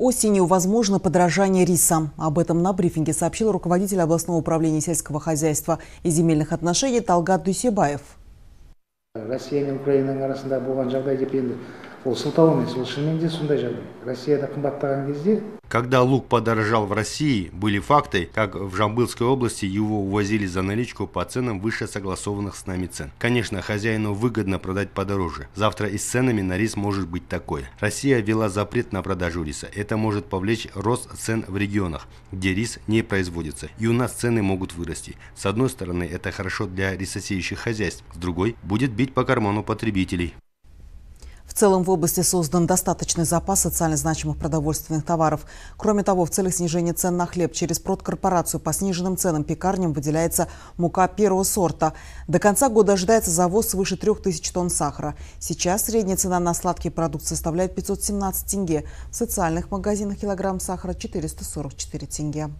Осенью возможно подорожание риса. Об этом на брифинге сообщил руководитель областного управления сельского хозяйства и земельных отношений Талгат Дюсебаев. Когда лук подорожал в России, были факты, как в Жамбылской области его увозили за наличку по ценам выше согласованных с нами цен. Конечно, хозяину выгодно продать подороже. Завтра и с ценами на рис может быть такое. Россия ввела запрет на продажу риса. Это может повлечь рост цен в регионах, где рис не производится. И у нас цены могут вырасти. С одной стороны, это хорошо для рисосеющих хозяйств. С другой, будет бить по карману потребителей. В целом в области создан достаточный запас социально значимых продовольственных товаров. Кроме того, в целях снижения цен на хлеб через продкорпорацию по сниженным ценам пекарням выделяется мука первого сорта. До конца года ожидается завоз свыше 3000 тонн сахара. Сейчас средняя цена на сладкий продукт составляет 517 тенге. В социальных магазинах килограмм сахара 444 тенге.